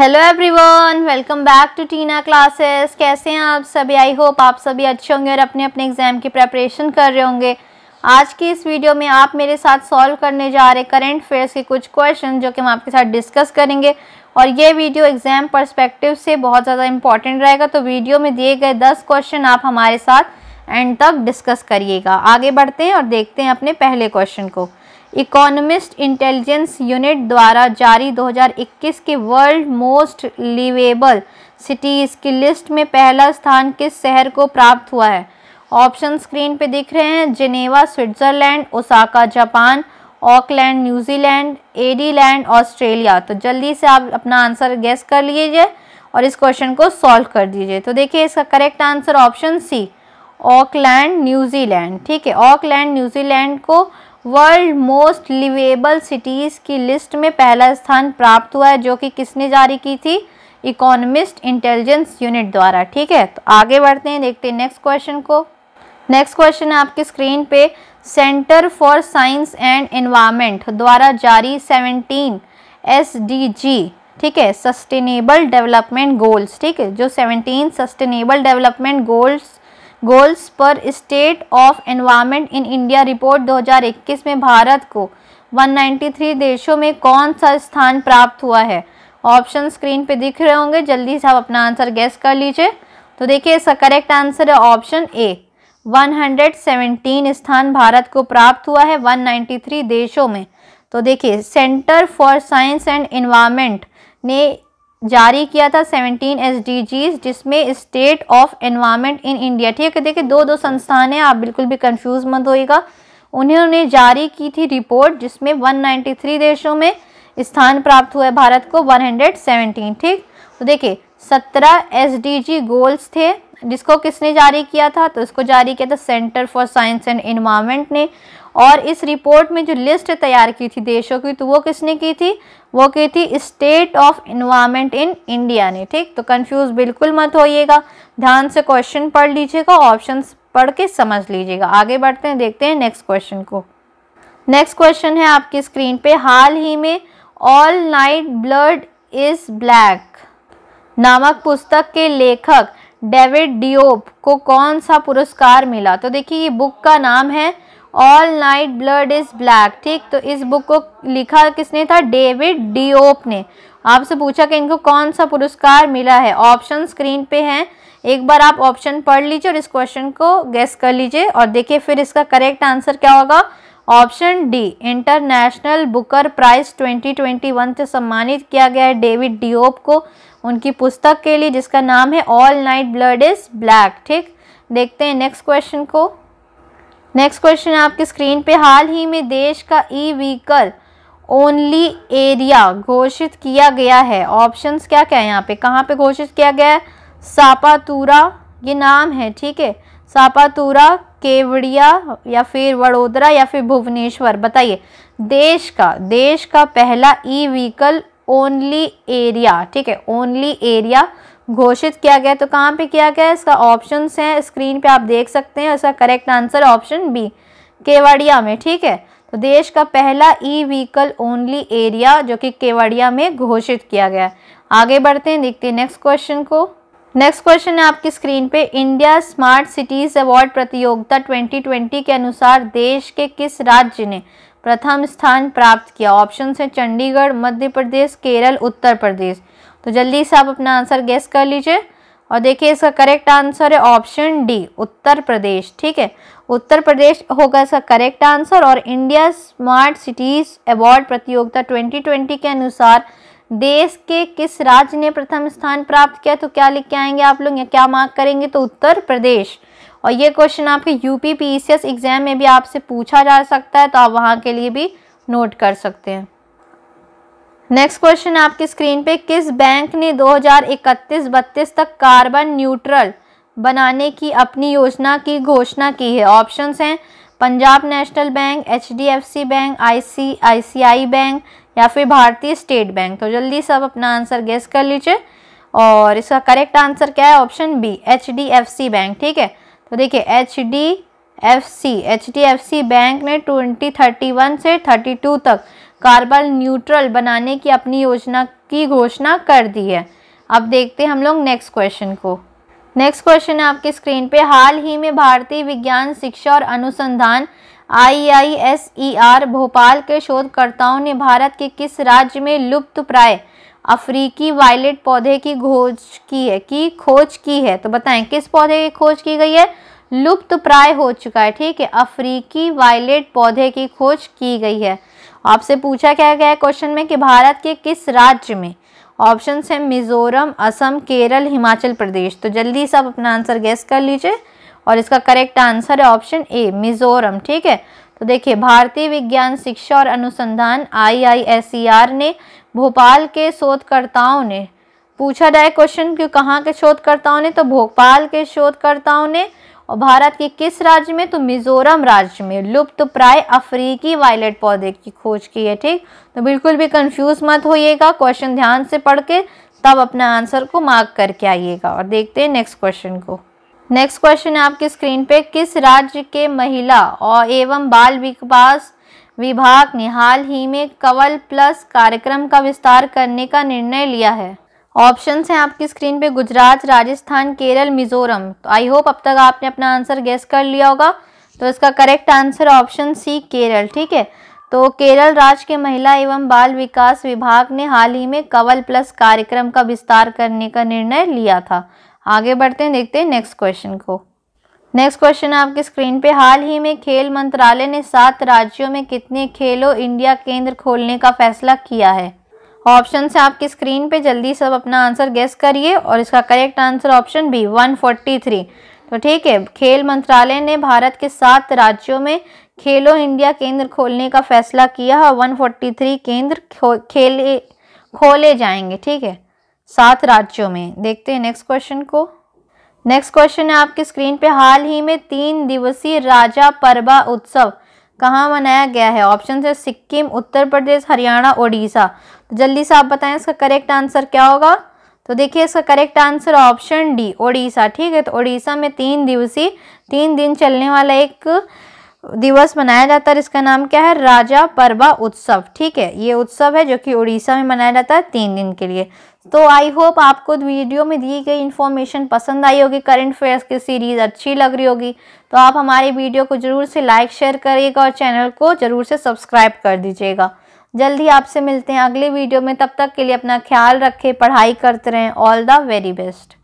hello everyone welcome back to Tina classes कैसे हैं आप सभी आई होप आप सभी अच्छे होंगे और अपने अपने एग्ज़ाम की प्रेपरेशन कर रहे होंगे आज की इस वीडियो में आप मेरे साथ सॉल्व करने जा रहे करंट अफेयर्स के कुछ क्वेश्चन जो कि हम आपके साथ डिस्कस करेंगे और ये वीडियो एग्ज़ाम परस्पेक्टिव से बहुत ज़्यादा इंपॉर्टेंट रहेगा तो वीडियो में दिए गए दस क्वेश्चन आप हमारे साथ एंड तक डिस्कस करिएगा आगे बढ़ते हैं और देखते हैं अपने पहले क्वेश्चन को इकोनॉमिस्ट इंटेलिजेंस यूनिट द्वारा जारी 2021 के वर्ल्ड मोस्ट लिवेबल सिटीज़ की लिस्ट में पहला स्थान किस शहर को प्राप्त हुआ है ऑप्शन स्क्रीन पे दिख रहे हैं Geneva Switzerland Osaka Japan Auckland New Zealand Adelaide Australia तो जल्दी से आप अपना आंसर गेस कर लीजिए और इस क्वेश्चन को सॉल्व कर दीजिए तो देखिए इसका correct answer option C Auckland New Zealand ठीक है ऑकलैंड न्यूजीलैंड को वर्ल्ड मोस्ट लिवेबल सिटीज़ की लिस्ट में पहला स्थान प्राप्त हुआ है जो कि किसने जारी की थी इकोनॉमिस्ट इंटेलिजेंस यूनिट द्वारा ठीक है तो आगे बढ़ते हैं देखते हैं नेक्स्ट क्वेश्चन को नेक्स्ट क्वेश्चन है आपकी स्क्रीन पे centre for science and environment द्वारा जारी सेवनटीन एस ठीक है सस्टेनेबल डेवलपमेंट गोल्स ठीक है जो seventeen sustainable development goals goals पर state of environment in India report 2021 में भारत को 193 देशों में कौन सा स्थान प्राप्त हुआ है ऑप्शन स्क्रीन पे दिख रहे होंगे जल्दी से आप अपना आंसर गैस कर लीजिए तो देखिए इसका करेक्ट आंसर है ऑप्शन ए 117 स्थान भारत को प्राप्त हुआ है 193 देशों में तो देखिए centre for science and environment ने जारी किया था 17 एस जिसमें state of environment in India ठीक है देखिए दो दो संस्थान हैं आप बिल्कुल भी कंफ्यूज मत होएगा उन्होंने जारी की थी रिपोर्ट जिसमें 193 देशों में स्थान प्राप्त हुआ है भारत को 117 ठीक तो देखिए 17 एस गोल्स थे जिसको किसने जारी किया था तो इसको जारी किया था centre for science and environment ने और इस रिपोर्ट में जो लिस्ट तैयार की थी देशों की तो वो किसने की थी वो की थी state of environment in India ने ठीक तो कंफ्यूज बिल्कुल मत होइएगा ध्यान से क्वेश्चन पढ़ लीजिएगा ऑप्शन पढ़ के समझ लीजिएगा आगे बढ़ते हैं देखते हैं नेक्स्ट क्वेश्चन को नेक्स्ट क्वेश्चन है आपकी स्क्रीन पे हाल ही में all night blood is black नामक पुस्तक के लेखक डेविड डिओप को कौन सा पुरस्कार मिला तो देखिए ये बुक का नाम है all night blood is black ठीक तो इस बुक को लिखा किसने था डेविड डीओप ने आपसे पूछा कि इनको कौन सा पुरस्कार मिला है ऑप्शन स्क्रीन पे हैं एक बार आप ऑप्शन पढ़ लीजिए और इस क्वेश्चन को गेस कर लीजिए और देखिए फिर इसका करेक्ट आंसर क्या होगा option D international Booker prize 2021 से सम्मानित किया गया है डेविड डीओप को उनकी पुस्तक के लिए जिसका नाम है all night blood is black ठीक देखते हैं नेक्स्ट क्वेश्चन को नेक्स्ट क्वेश्चन आपके स्क्रीन पे हाल ही में देश का ई व्हीकल ओनली एरिया घोषित किया गया है ऑप्शंस क्या क्या है यहाँ पे कहाँ पे घोषित किया गया है सापातूरा ये नाम है ठीक है सापातूरा केवड़िया या फिर वडोदरा या फिर भुवनेश्वर बताइए देश का देश का पहला ई व्हीकल ओनली एरिया ठीक है ओनली एरिया घोषित किया गया तो कहाँ पे किया गया इसका ऑप्शन हैं स्क्रीन पे आप देख सकते हैं इसका correct answer option B Kevadia में ठीक है तो देश का पहला ई व्हीकल ओनली एरिया जो कि केवड़िया में घोषित किया गया आगे बढ़ते हैं देखते हैं नेक्स्ट क्वेश्चन को नेक्स्ट क्वेश्चन है आपकी स्क्रीन पे इंडिया स्मार्ट सिटीज अवार्ड प्रतियोगिता 2020 के अनुसार देश के किस राज्य ने प्रथम स्थान प्राप्त किया ऑप्शन है चंडीगढ़ मध्य प्रदेश केरल उत्तर प्रदेश तो जल्दी से आप अपना आंसर गेस कर लीजिए और देखिए इसका करेक्ट आंसर है ऑप्शन डी उत्तर प्रदेश ठीक है उत्तर प्रदेश होगा इसका करेक्ट आंसर और इंडिया स्मार्ट सिटीज़ अवार्ड प्रतियोगिता 2020 के अनुसार देश के किस राज्य ने प्रथम स्थान प्राप्त किया तो क्या लिख के आएंगे आप लोग या क्या मार्क करेंगे तो उत्तर प्रदेश और ये क्वेश्चन आपके यूपी पी एग्ज़ाम में भी आपसे पूछा जा सकता है तो आप वहाँ के लिए भी नोट कर सकते हैं नेक्स्ट क्वेश्चन आपकी स्क्रीन पे किस बैंक ने 2031-32 तक कार्बन न्यूट्रल बनाने की अपनी योजना की घोषणा की है ऑप्शंस हैं Punjab national bank HDFC bank ICICI bank या फिर भारतीय स्टेट बैंक तो जल्दी सब अपना आंसर गेस कर लीजिए और इसका करेक्ट आंसर क्या है ऑप्शन बी एच बैंक ठीक है तो देखिए H D F C H D F C bank ने ट्वेंटी थर्टी वन से थर्टी टू तक कार्बन न्यूट्रल बनाने की अपनी योजना की घोषणा कर दी है अब देखते हैं हम लोग नेक्स्ट क्वेश्चन को नेक्स्ट क्वेश्चन है आपके स्क्रीन पे हाल ही में भारतीय विज्ञान शिक्षा और अनुसंधान आईआईएसईआर e भोपाल के शोधकर्ताओं ने भारत के किस राज्य में लुप्त प्राय अफ्रीकी वायलेट पौधे की खोज की है की खोज की है तो बताएं किस पौधे की खोज की गई है लुप्त प्राय हो चुका है ठीक है अफ्रीकी वायलेट पौधे की खोज की गई है आपसे पूछा क्या गया है क्वेश्चन में कि भारत के किस राज्य में ऑप्शन है मिजोरम असम केरल हिमाचल प्रदेश तो जल्दी से आप अपना आंसर गैस कर लीजिए और इसका करेक्ट आंसर है ऑप्शन ए मिजोरम ठीक है तो देखिए भारतीय विज्ञान शिक्षा और अनुसंधान आईआईएसईआर e ने भोपाल के शोधकर्ताओं ने पूछा जाए क्वेश्चन कि कहाँ के शोधकर्ताओं ने तो भोपाल के शोधकर्ताओं ने और भारत के किस राज्य में तो मिजोरम राज्य में लुप्त प्राय अफ्रीकी वायलेट पौधे की खोज की है ठीक तो बिल्कुल भी कंफ्यूज मत होइएगा क्वेश्चन ध्यान से पढ़ के तब अपना आंसर को मार्क करके आइएगा और देखते हैं नेक्स्ट क्वेश्चन को नेक्स्ट क्वेश्चन है आपकी स्क्रीन पे किस राज्य के महिला और एवं बाल विकास विभाग ने हाल ही में कवल प्लस कार्यक्रम का विस्तार करने का निर्णय लिया है ऑप्शन हैं आपकी स्क्रीन पे गुजरात राजस्थान केरल मिजोरम तो आई होप अब तक आपने अपना आंसर गेस कर लिया होगा तो इसका correct answer option C Kerala ठीक है तो केरल राज्य के महिला एवं बाल विकास विभाग ने हाल ही में कवल प्लस कार्यक्रम का विस्तार करने का निर्णय लिया था आगे बढ़ते हैं देखते हैं नेक्स्ट क्वेश्चन को नेक्स्ट क्वेश्चन आपकी स्क्रीन पे हाल ही में खेल मंत्रालय ने सात राज्यों में कितने खेलो इंडिया केंद्र खोलने का फैसला किया है ऑप्शन से आपकी स्क्रीन पे जल्दी सब अपना आंसर गेस करिए और इसका करेक्ट आंसर ऑप्शन बी 143 तो ठीक है खेल मंत्रालय ने भारत के सात राज्यों में खेलो इंडिया केंद्र खोलने का फैसला किया है 143 केंद्र खो, खेले खोले जाएंगे ठीक है सात राज्यों में देखते हैं नेक्स्ट क्वेश्चन को नेक्स्ट क्वेश्चन है आपकी स्क्रीन पे हाल ही में तीन दिवसीय राजा परबा उत्सव कहाँ मनाया गया है ऑप्शन है सिक्किम उत्तर प्रदेश हरियाणा ओडिशा तो जल्दी से आप बताएं इसका करेक्ट आंसर क्या होगा तो देखिए इसका correct answer option D Odisha ठीक है तो ओडिशा में तीन दिवसीय तीन दिन चलने वाला एक दिवस मनाया जाता है जिसका नाम क्या है राजा परबा उत्सव ठीक है ये उत्सव है जो कि उड़ीसा में मनाया जाता है तीन दिन के लिए तो आई होप आपको वीडियो में दी गई इन्फॉर्मेशन पसंद आई होगी करंट अफेयर्स की सीरीज़ अच्छी लग रही होगी तो आप हमारी वीडियो को ज़रूर से लाइक शेयर करिएगा और चैनल को ज़रूर से सब्सक्राइब कर दीजिएगा जल्दी आपसे मिलते हैं अगले वीडियो में तब तक के लिए अपना ख्याल रखें पढ़ाई करते रहें ऑल द वेरी बेस्ट